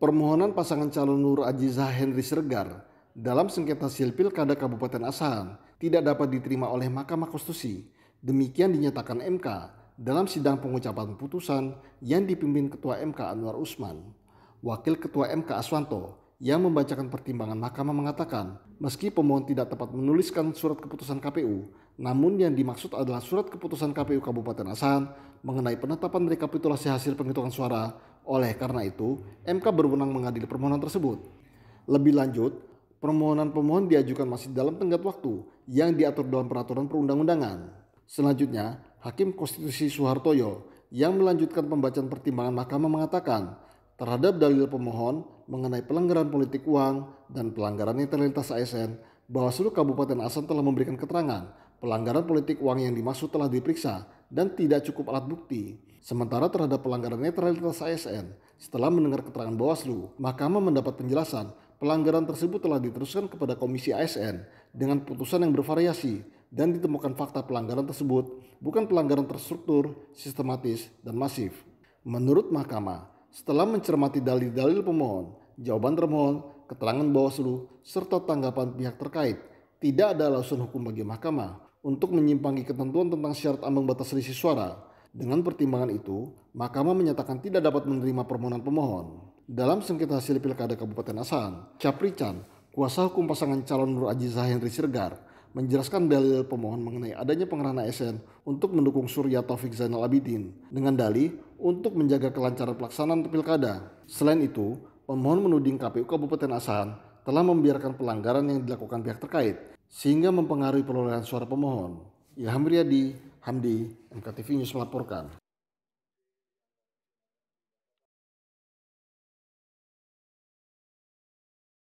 Permohonan pasangan calon Nur Azizah Henry Sergar dalam sengketa hasil pilkada Kabupaten Asahan tidak dapat diterima oleh Mahkamah Konstitusi. Demikian dinyatakan MK dalam sidang pengucapan putusan yang dipimpin Ketua MK Anwar Usman. Wakil Ketua MK Aswanto yang membacakan pertimbangan mahkamah mengatakan, meski pemohon tidak tepat menuliskan surat keputusan KPU, namun yang dimaksud adalah surat keputusan KPU Kabupaten Asahan mengenai penetapan rekapitulasi hasil penghitungan suara oleh karena itu, MK berwenang mengadili permohonan tersebut. Lebih lanjut, permohonan pemohon diajukan masih dalam tenggat waktu yang diatur dalam peraturan perundang-undangan. Selanjutnya, Hakim Konstitusi Soehartoyo yang melanjutkan pembacaan pertimbangan mahkamah mengatakan terhadap dalil pemohon mengenai pelanggaran politik uang dan pelanggaran netralitas ASN, bahwa seluruh Kabupaten Asan telah memberikan keterangan pelanggaran politik uang yang dimaksud telah diperiksa dan tidak cukup alat bukti. Sementara terhadap pelanggaran netralitas ASN, setelah mendengar keterangan Bawaslu, Mahkamah mendapat penjelasan pelanggaran tersebut telah diteruskan kepada Komisi ASN dengan putusan yang bervariasi dan ditemukan fakta pelanggaran tersebut bukan pelanggaran terstruktur, sistematis, dan masif. Menurut Mahkamah, setelah mencermati dalil-dalil pemohon, jawaban termohon, keterangan Bawaslu, serta tanggapan pihak terkait, tidak ada alasan hukum bagi Mahkamah untuk menyimpangi ketentuan tentang syarat ambang batas selisih suara. Dengan pertimbangan itu, Mahkamah menyatakan tidak dapat menerima permohonan pemohon. Dalam sengketa hasil pilkada Kabupaten Asahan, Caprican, kuasa hukum pasangan calon Nur Aziz Henry Sirgar, menjelaskan dalil pemohon mengenai adanya pengerahan ASN untuk mendukung Surya Taufik Zainal Abidin dengan dalih untuk menjaga kelancaran pelaksanaan pilkada. Selain itu, pemohon menuding KPU Kabupaten Asahan telah membiarkan pelanggaran yang dilakukan pihak terkait sehingga mempengaruhi perolehan suara pemohon. Ilham Riyadi, Hamdi, MKTV News melaporkan.